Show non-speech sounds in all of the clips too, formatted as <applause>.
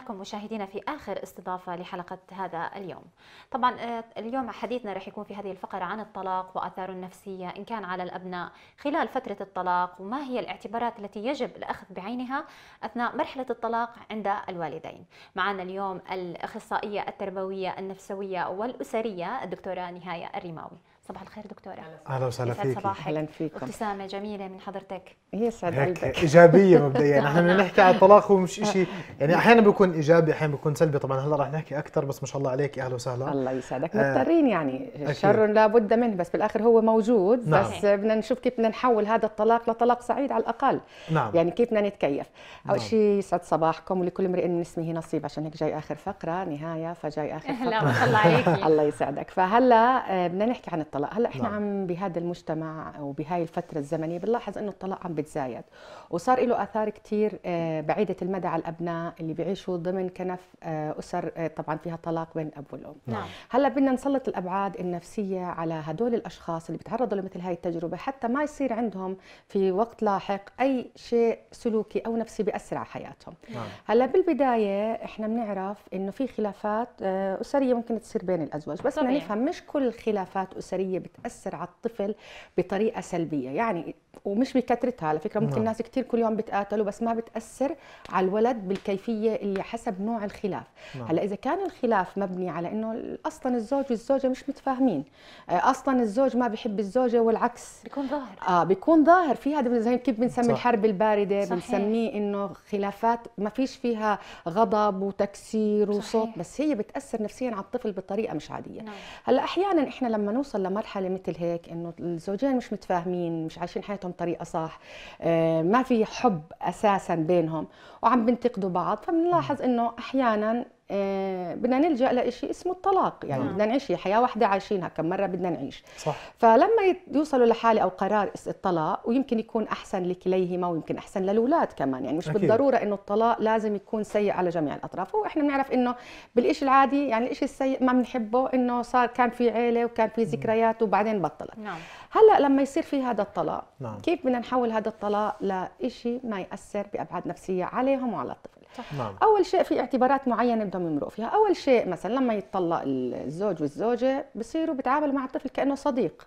لكم مشاهدينا في آخر استضافة لحلقة هذا اليوم طبعا آه، اليوم حديثنا رح يكون في هذه الفقرة عن الطلاق وأثاره النفسية إن كان على الأبناء خلال فترة الطلاق وما هي الاعتبارات التي يجب الأخذ بعينها أثناء مرحلة الطلاق عند الوالدين معنا اليوم الأخصائية التربوية النفسوية والأسرية الدكتورة نهاية الرماوي صباح الخير دكتوره اهلا وسهلا فيك اهلا فيكم ابتسامه جميله من حضرتك سعد قلبك ايجابيه <laughs> مبدئيا احنا بدنا نحكي عن الطلاق ومش شيء يعني احيانا بيكون ايجابي احيانا بيكون سلبي طبعا هلا رح نحكي اكثر بس ما شاء الله عليك اهلا وسهلا الله يسعدك آه، مضطرين يعني شر لابد منه بس بالاخر هو موجود نعم. بس بدنا نشوف كيف بدنا نحول هذا الطلاق لطلاق سعيد على الاقل نعم. يعني كيف بدنا نتكيف اول نعم. شيء يسعد صباحكم ولكل امرئ من اسمه نصيب عشان هيك جاي اخر فقره نهايه فجاي اخر فقره <laughs> الله يسعدك فهلا آه، بدنا نحكي عن الطلاق الطلاق هلا احنا نعم. عم بهذا المجتمع وبهاي الفتره الزمنيه بنلاحظ انه الطلاق عم بتزايد وصار له اثار كثير آه، بعيده المدى على الابناء اللي بيعيشوا ضمن كنف آه، اسر آه، طبعا فيها طلاق بين الاب والام نعم. نعم. هلا بدنا نسلط الابعاد النفسيه على هدول الاشخاص اللي بيتعرضوا لمثل هاي التجربه حتى ما يصير عندهم في وقت لاحق اي شيء سلوكي او نفسي بياثر على حياتهم نعم. هلا بالبدايه احنا بنعرف انه في خلافات اسريه ممكن تصير بين الازواج بس بدنا نفهم مش كل خلافات اسريه العاطفيه بتاثر على الطفل بطريقه سلبيه يعني ومش بكثرتها على فكره ممكن نعم. ناس كثير كل يوم بتقاتلوا بس ما بتاثر على الولد بالكيفيه اللي حسب نوع الخلاف نعم. هلا اذا كان الخلاف مبني على انه اصلا الزوج والزوجه مش متفاهمين آه، اصلا الزوج ما بحب الزوجه والعكس بيكون ظاهر اه بيكون ظاهر في هذا زي كيف بنسمي الحرب البارده بنسميه انه خلافات ما فيش فيها غضب وتكسير وصوت بس هي بتاثر نفسيا على الطفل بطريقه مش عاديه نعم. هلا احيانا احنا لما نوصل لمرحله مثل هيك انه الزوجين مش متفاهمين مش عايشين حياه بيناتهم طريقه صح آه، ما في حب اساسا بينهم وعم بينتقدوا بعض فبنلاحظ انه احيانا آه، بدنا نلجا لشيء اسمه الطلاق يعني نعم. بدنا نعيش حياه واحده عايشينها كم مره بدنا نعيش صح. فلما يوصلوا لحاله او قرار الطلاق ويمكن يكون احسن لكليهما ويمكن احسن للاولاد كمان يعني مش أكيد. بالضروره انه الطلاق لازم يكون سيء على جميع الاطراف واحنا بنعرف انه بالشيء العادي يعني الشيء السيء ما بنحبه انه صار كان في عيله وكان في ذكريات وبعدين بطلت نعم. هلا لما يصير في هذا الطلاق نعم. كيف بدنا نحول هذا الطلاق لشيء ما ياثر بابعاد نفسيه عليهم وعلى الطفل صح. نعم. اول شيء في اعتبارات معينه بدهم يمرقوا فيها اول شيء مثلا لما يتطلق الزوج والزوجه بصيروا بيتعاملوا مع الطفل كانه صديق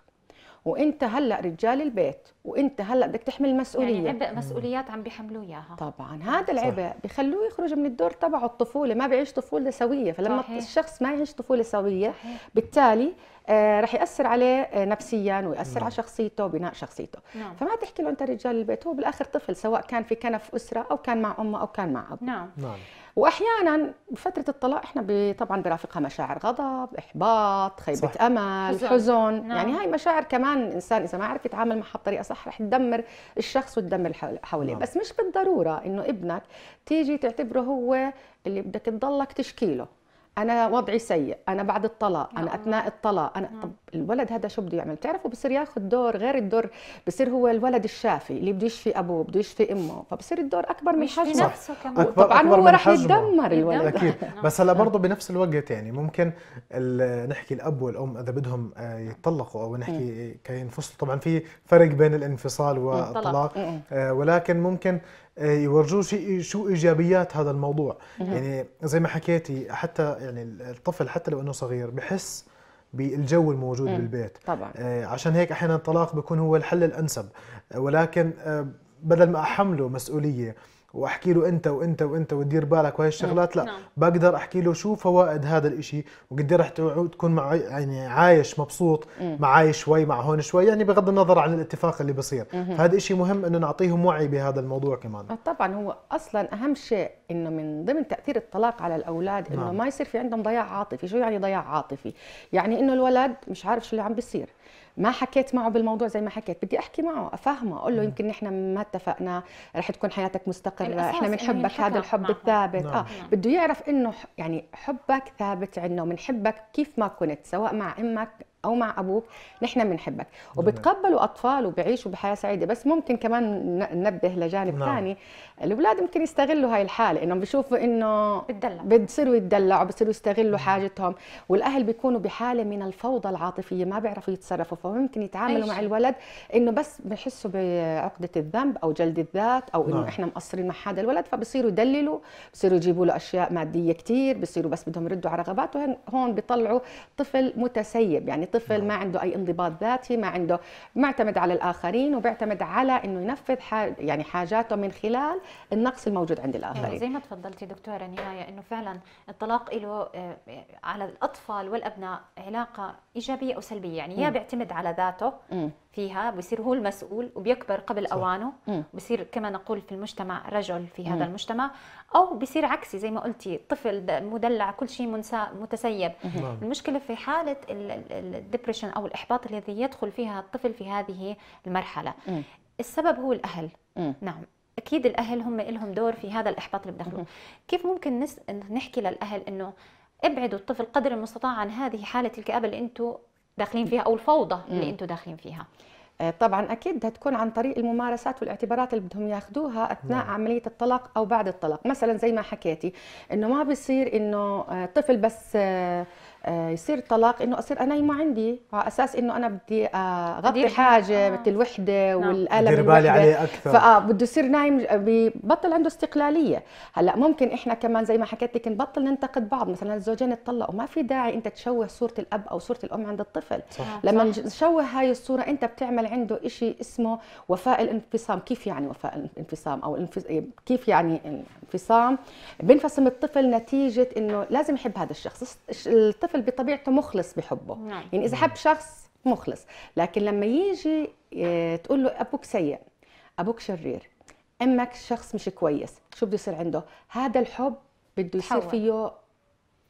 وانت هلا رجال البيت وانت هلا بدك تحمل المسؤوليه يعني عبء مسؤوليات عم بيحملوه اياها طبعا هذا العبء بخلوه يخرج من الدور تبعه الطفوله ما بيعيش طفوله سويه فلما صحيح. الشخص ما يعيش طفوله سويه صحيح. بالتالي آه رح ياثر عليه آه، نفسيا وياثر نعم. على شخصيته وبناء شخصيته نعم. فما تحكي له انت رجال البيت هو بالاخر طفل سواء كان في كنف اسره او كان مع امه او كان مع اب نعم, نعم. واحيانا فتره الطلاق احنا طبعا برافقها مشاعر غضب احباط خيبه صح. امل حزن, حزن. نعم. يعني هاي مشاعر كمان الانسان اذا ما عرف يتعامل معها بطريقه صح رح تدمر الشخص وتدمر حواليه نعم. بس مش بالضروره انه ابنك تيجي تعتبره هو اللي بدك تضلك تشكيله انا وضعي سيء انا بعد الطلاق انا نعم. اثناء الطلاق انا نعم. طب الولد هذا شو بده يعمل بتعرفوا بصير ياخذ دور غير الدور بصير هو الولد الشافي اللي بده يشفي ابوه بده يشفي امه فبصير الدور اكبر من حجمه كمان طبعا أكبر هو رح يتدمر الولد اكيد بس نعم. هلا برضه بنفس الوقت يعني ممكن نحكي الاب والام اذا بدهم آه، يتطلقوا او نحكي كينفصلوا طبعا في فرق بين الانفصال والطلاق آه، ولكن ممكن آه، يورجوه شو ايجابيات هذا الموضوع يعني زي ما حكيتي حتى يعني الطفل حتى لو انه صغير بحس بالجو الموجود مم. بالبيت طبعا آه، عشان هيك احيانا الطلاق بيكون هو الحل الانسب ولكن آه، بدل ما احمله مسؤوليه واحكي له انت وانت وانت ودير بالك وهي الشغلات لا نعم. بقدر احكي له شو فوائد هذا الإشي وقد رح تكون مع يعني عايش مبسوط معاي شوي مع هون شوي يعني بغض النظر عن الاتفاق اللي بصير فهذا إشي مهم انه نعطيهم وعي بهذا الموضوع كمان آه، طبعا هو اصلا اهم شيء انه من ضمن تاثير الطلاق على الاولاد انه نعم. ما يصير في عندهم ضياع عاطفي شو يعني ضياع عاطفي يعني انه الولد مش عارف شو اللي عم بيصير ما حكيت معه بالموضوع زي ما حكيت بدي احكي معه افهمه اقول له يمكن نحن ما اتفقنا رح تكون حياتك مستقره احنا بنحبك هذا الحب الثابت نعم. اه نعم. بده يعرف انه يعني حبك ثابت عندنا وبنحبك كيف ما كنت سواء مع امك او مع ابوك نحن بنحبك وبتقبلوا اطفال وبيعيشوا بحياه سعيده بس ممكن كمان ننبه لجانب نعم. ثاني الاولاد ممكن يستغلوا هاي الحاله انهم بيشوفوا انه بتصيروا يتدلعوا بصيروا يستغلوا حاجتهم والاهل بيكونوا بحاله من الفوضى العاطفيه ما بيعرفوا يتصرفوا فممكن يتعاملوا مع الولد انه بس بحسوا بعقده الذنب او جلد الذات او انه نعم. احنا مقصرين مع هذا الولد فبصيروا يدللوا بصيروا يجيبوا له اشياء ماديه كثير بصيروا بس بدهم يردوا على رغباته هون بيطلعوا طفل متسيب يعني الطفل نعم. ما عنده اي انضباط ذاتي ما عنده معتمد على الاخرين وبيعتمد على انه ينفذ يعني حاجاته من خلال النقص الموجود عند إيه، الاخرين زي ما تفضلتي دكتوره نهايه انه فعلا الطلاق له آه، على الاطفال والابناء علاقه ايجابيه او سلبيه يعني يا بيعتمد على ذاته فيها بصير هو المسؤول وبيكبر قبل صح. اوانه بصير كما نقول في المجتمع رجل في هذا مم. المجتمع او بصير عكسي زي ما قلتي طفل مدلع كل شيء متسيب مم. نعم. المشكله في حاله الدبريشن او الاحباط الذي يدخل فيها الطفل في هذه المرحله مم. السبب هو الاهل مم. نعم اكيد الاهل هم لهم دور في هذا الاحباط اللي بدخله مم. كيف ممكن نس... نحكي للاهل انه ابعدوا الطفل قدر المستطاع عن هذه حاله الكابه اللي انتم داخلين فيها او الفوضى اللي انتم داخلين فيها آه، طبعا اكيد بدها تكون عن طريق الممارسات والاعتبارات اللي بدهم ياخذوها اثناء نعم. عمليه الطلاق او بعد الطلاق مثلا زي ما حكيتي انه ما بصير انه آه، طفل بس آه، آه، يصير طلاق انه اصير انيمه عندي على اساس انه انا بدي آه، اغطي حاجه مثل آه. الوحده نعم. والالم دير بالي عليه اكثر فاه بده يصير نايم ببطل عنده استقلاليه هلا ممكن احنا كمان زي ما حكيت لك نبطل ننتقد بعض مثلا الزوجين اتطلقوا ما في داعي انت تشوه صوره الاب او صوره الام عند الطفل صح. نعم، لما تشوه نشوه هاي الصوره انت بتعمل عنده شيء اسمه وفاء الانفصام كيف يعني وفاء الانفصام او إيه، كيف يعني انفصام بينفصم الطفل نتيجه انه لازم يحب هذا الشخص الطفل الطفل بطبيعته مخلص بحبه نعم. يعني اذا حب شخص مخلص لكن لما يجي آه، تقول له ابوك سيء ابوك شرير امك شخص مش كويس شو بده يصير عنده هذا الحب بده يصير فيه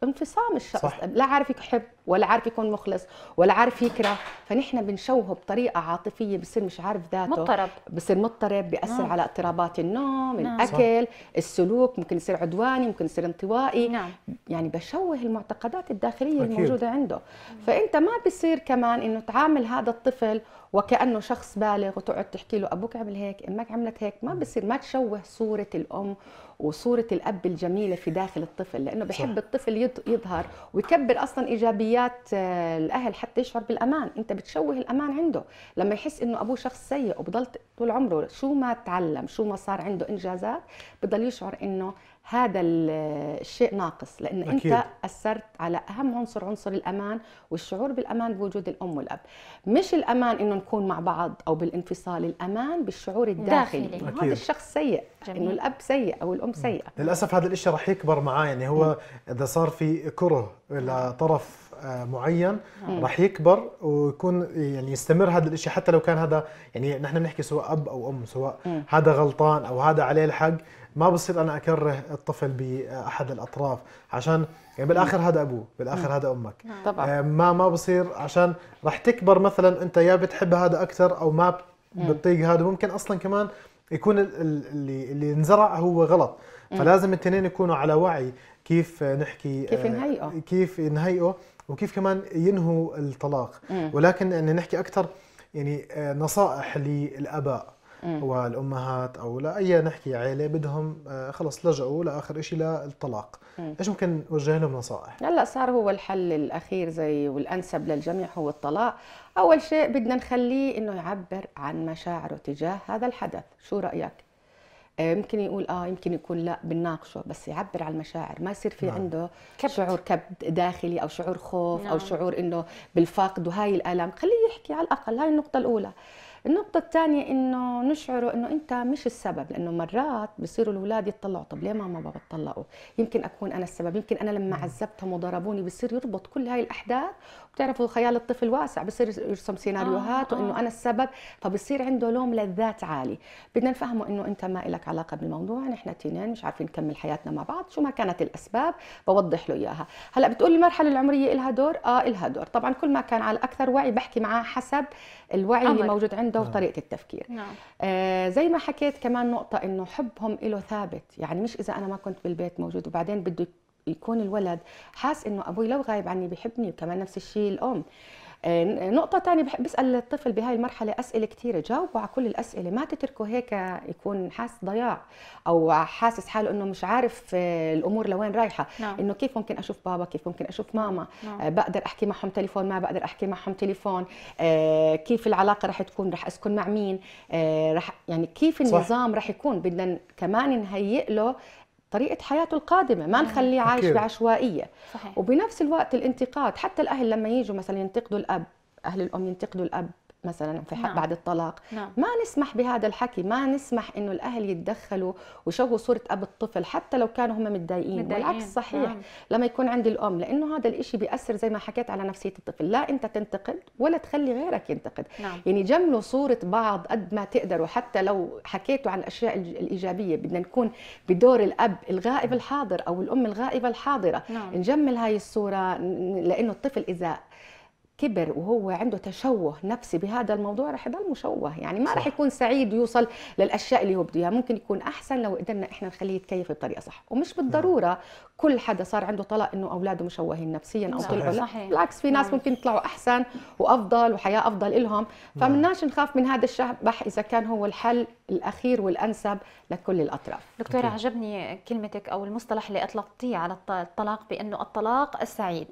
انفصام الشخص صح. لا عارف يحب ولا عارف يكون مخلص ولا عارف يكره فنحن بنشوهه بطريقه عاطفيه بصير مش عارف ذاته مضطرب بصير مضطرب بياثر نعم. على اضطرابات النوم نعم. الاكل صح. السلوك ممكن يصير عدواني ممكن يصير انطوائي نعم. يعني بشوه المعتقدات الداخليه أكيد. الموجوده عنده فانت ما بصير كمان انه تعامل هذا الطفل وكانه شخص بالغ وتقعد تحكي له ابوك عمل هيك امك عملت هيك ما بصير ما تشوه صوره الام وصوره الاب الجميله في داخل الطفل لانه بحب صح. الطفل يظهر ويكبر اصلا ايجابيات آه، الاهل حتى يشعر بالامان انت بتشوه الامان عنده لما يحس انه ابوه شخص سيء وبضل طول عمره شو ما تعلم شو ما صار عنده انجازات بضل يشعر انه هذا الشيء ناقص لان أكيد. انت اثرت على اهم عنصر عنصر الامان والشعور بالامان بوجود الام والاب مش الامان انه نكون مع بعض او بالانفصال الامان بالشعور الداخلي داخلي. أكيد. هذا الشخص سيء انه الاب سيء او الام سيئه للاسف هذا الشيء راح يكبر معاه يعني هو اذا صار في كره لطرف آه، معين راح يكبر ويكون يعني يستمر هذا الشيء حتى لو كان هذا يعني نحن بنحكي سواء اب او ام سواء هذا غلطان او هذا عليه الحق ما بصير انا اكره الطفل باحد الاطراف عشان يعني بالاخر هذا ابوه بالاخر هذا امك نعم. طبعا آه، ما ما بصير عشان راح تكبر مثلا انت يا بتحب هذا اكثر او ما نعم. بتطيق هذا ممكن اصلا كمان يكون اللي اللي انزرع هو غلط نعم. فلازم الاثنين يكونوا على وعي كيف نحكي كيف آه، نهيئه كيف نهيئه وكيف كمان ينهوا الطلاق ولكن ان نحكي اكثر يعني آه، نصائح للاباء والامهات او لاي نحكي عائله بدهم آه، خلص لجؤوا لاخر شيء للطلاق مم. ايش ممكن نوجه لهم نصائح هلا صار هو الحل الاخير زي والانسب للجميع هو الطلاق اول شيء بدنا نخليه انه يعبر عن مشاعره تجاه هذا الحدث شو رايك آه، يمكن يقول اه يمكن يكون لا بنناقشه بس يعبر عن المشاعر ما يصير في نعم. عنده كبت. شعور كبد داخلي او شعور خوف نعم. او شعور انه بالفقد وهاي الالم خليه يحكي على الاقل هاي النقطه الاولى النقطة الثانية إنه نشعره إنه أنت مش السبب لأنه مرات بصيروا الأولاد يتطلعوا طب ليه ماما بابا اتطلقوا يمكن أكون أنا السبب يمكن أنا لما عذبتهم وضربوني بصير يربط كل هاي الأحداث بتعرفوا خيال الطفل واسع بصير يرسم سيناريوهات آه, آه. وإنه أنا السبب فبصير عنده لوم للذات عالي بدنا نفهمه إنه أنت ما إلك علاقة بالموضوع نحن تنين مش عارفين نكمل حياتنا مع بعض شو ما كانت الأسباب بوضح له إياها هلا بتقول المرحلة العمرية إلها دور آه إلها دور طبعا كل ما كان على أكثر وعي بحكي معاه حسب الوعي أمر. آه، اللي آه. موجود عنده ده نعم. وطريقه التفكير نعم. آه زي ما حكيت كمان نقطه انه حبهم له ثابت يعني مش اذا انا ما كنت بالبيت موجود وبعدين بده يكون الولد حاس انه ابوي لو غايب عني بحبني وكمان نفس الشيء الام آه، نقطة تانية بسأل الطفل بهاي المرحلة أسئلة كثيرة جاوبوا على كل الأسئلة ما تتركوا هيك يكون حاسس ضياع أو حاسس حاله إنه مش عارف آه، الأمور لوين رايحة نعم. إنه كيف ممكن أشوف بابا كيف ممكن أشوف ماما نعم. آه، بقدر أحكي معهم تليفون ما بقدر أحكي معهم تليفون كيف العلاقة رح تكون رح أسكن مع مين رح يعني كيف النظام صح. رح يكون بدنا كمان نهيئ له طريقه حياته القادمه ما نخليه عايش أكيد. بعشوائيه صحيح. وبنفس الوقت الانتقاد حتى الاهل لما يجوا مثلا ينتقدوا الاب اهل الام ينتقدوا الاب مثلا في حق نعم. بعد الطلاق نعم. ما نسمح بهذا الحكي ما نسمح انه الاهل يتدخلوا ويشوهوا صوره اب الطفل حتى لو كانوا هم متضايقين والعكس صحيح نعم. لما يكون عند الام لانه هذا الإشي بياثر زي ما حكيت على نفسيه الطفل لا انت تنتقد ولا تخلي غيرك ينتقد نعم. يعني جملوا صوره بعض قد ما تقدروا حتى لو حكيتوا عن الاشياء الايجابيه بدنا نكون بدور الاب الغائب الحاضر او الام الغائبه الحاضره نعم. نجمل هاي الصوره لانه الطفل اذا كبر وهو عنده تشوه نفسي بهذا الموضوع رح يضل مشوه يعني ما صح. رح يكون سعيد ويوصل للاشياء اللي هو بده اياها ممكن يكون احسن لو قدرنا احنا نخليه يتكيف بطريقه صح ومش نعم. بالضروره كل حدا صار عنده طلاق انه اولاده مشوهين نفسيا او طلعوا لا بالعكس في ناس نعم. ممكن يطلعوا احسن وافضل وحياه افضل لهم نعم. فمناش نخاف من هذا الشبح اذا كان هو الحل الاخير والانسب لكل الاطراف دكتوره عجبني كلمتك او المصطلح اللي اطلقتيه على الطلاق بانه الطلاق السعيد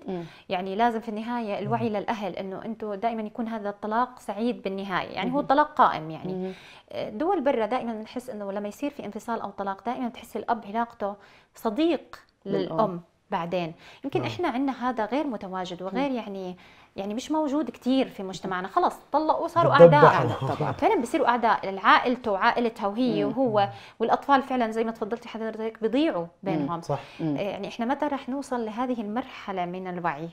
يعني لازم في النهايه الوعي للأهل الاهل انه انتم دائما يكون هذا الطلاق سعيد بالنهايه يعني هو طلاق قائم يعني آه، دول برا دائما نحس انه لما يصير في انفصال او طلاق دائما بتحس الاب علاقته صديق للام بعدين يمكن نعم. احنا عندنا هذا غير متواجد وغير يعني يعني مش موجود كثير في مجتمعنا خلص طلقوا صاروا اعداء طبعا فعلا بصيروا اعداء لعائلته وعائلتها وهي وهو والأطفال فعلا زي ما تفضلتي حضرتك بيضيعوا بينهم صح. آه، يعني إحنا متى رح نوصل لهذه المرحلة من الوعي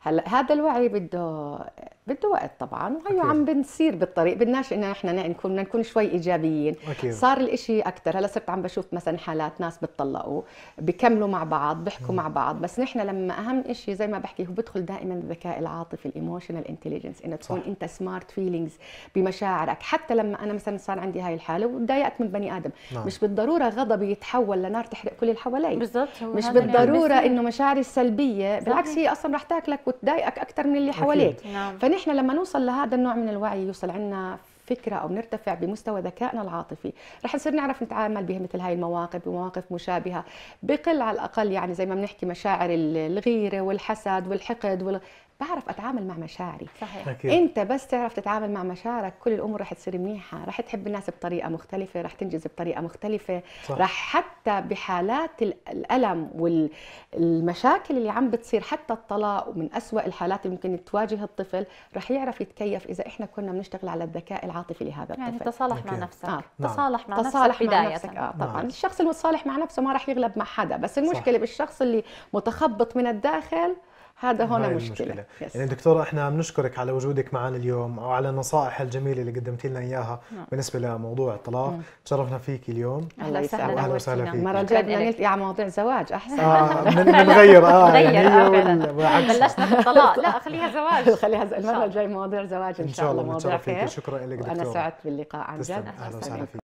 هلا هذا الوعي بده بده وقت طبعا وهي عم بنصير بالطريق بدناش انه احنا نكون بدنا نكون شوي ايجابيين أكيد. صار الإشي اكثر هلا صرت عم بشوف مثلا حالات ناس بتطلقوا بكملوا مع بعض بيحكوا مع بعض بس نحن لما اهم إشي زي ما بحكي هو بدخل دائما الذكاء العاطفي الايموشنال انتليجنس انه تكون صح. انت سمارت فيلينجز بمشاعرك حتى لما انا مثلا صار عندي هاي الحاله وتضايقت من بني ادم نعم. مش بالضروره غضبي يتحول لنار تحرق كل اللي حوالي بالضبط مش يعني. بالضروره انه مشاعري السلبيه صحيح. بالعكس هي اصلا رح تاكلك وتضايقك اكثر من اللي حواليك نعم. فنحن لما نوصل لهذا النوع من الوعي يوصل عندنا فكره او نرتفع بمستوى ذكائنا العاطفي رح نصير نعرف نتعامل بها مثل هاي المواقف بمواقف مشابهه بقل على الاقل يعني زي ما بنحكي مشاعر الغيره والحسد والحقد وال... بعرف اتعامل مع مشاعري صحيح أكيد. انت بس تعرف تتعامل مع مشاعرك كل الامور رح تصير منيحه رح تحب الناس بطريقه مختلفه رح تنجز بطريقه مختلفه رح حتى بحالات الالم والمشاكل اللي عم بتصير حتى الطلاق ومن أسوأ الحالات اللي ممكن تواجه الطفل رح يعرف يتكيف اذا احنا كنا بنشتغل على الذكاء العاطفي لهذا يعني الطفل يعني تصالح مع نفسك آه. نعم. تصالح مع تصالح نفسك بدايه مع نفسك. آه طبعا نعم. الشخص المتصالح مع نفسه ما رح يغلب مع حدا بس المشكله صح. بالشخص اللي متخبط من الداخل هذا هون مشكله, مشكلة. يعني دكتوره احنا بنشكرك على وجودك معنا اليوم وعلى النصائح الجميله اللي قدمتي لنا اياها نعم. بالنسبه لموضوع الطلاق نعم. تشرفنا فيك اليوم اهلا وسهلا اهلا وسهلا فيك المره الجايه بدنا نلتقي على مواضيع زواج احسن آه بنغير <laughs> اه نغير يعني آه بلشنا بالطلاق لا خليها زواج <laughs> خليها المره الجايه مواضيع زواج ان شاء الله إن مواضيع خير شكرا لك دكتوره انا سعدت باللقاء عن جد اهلا وسهلا فيك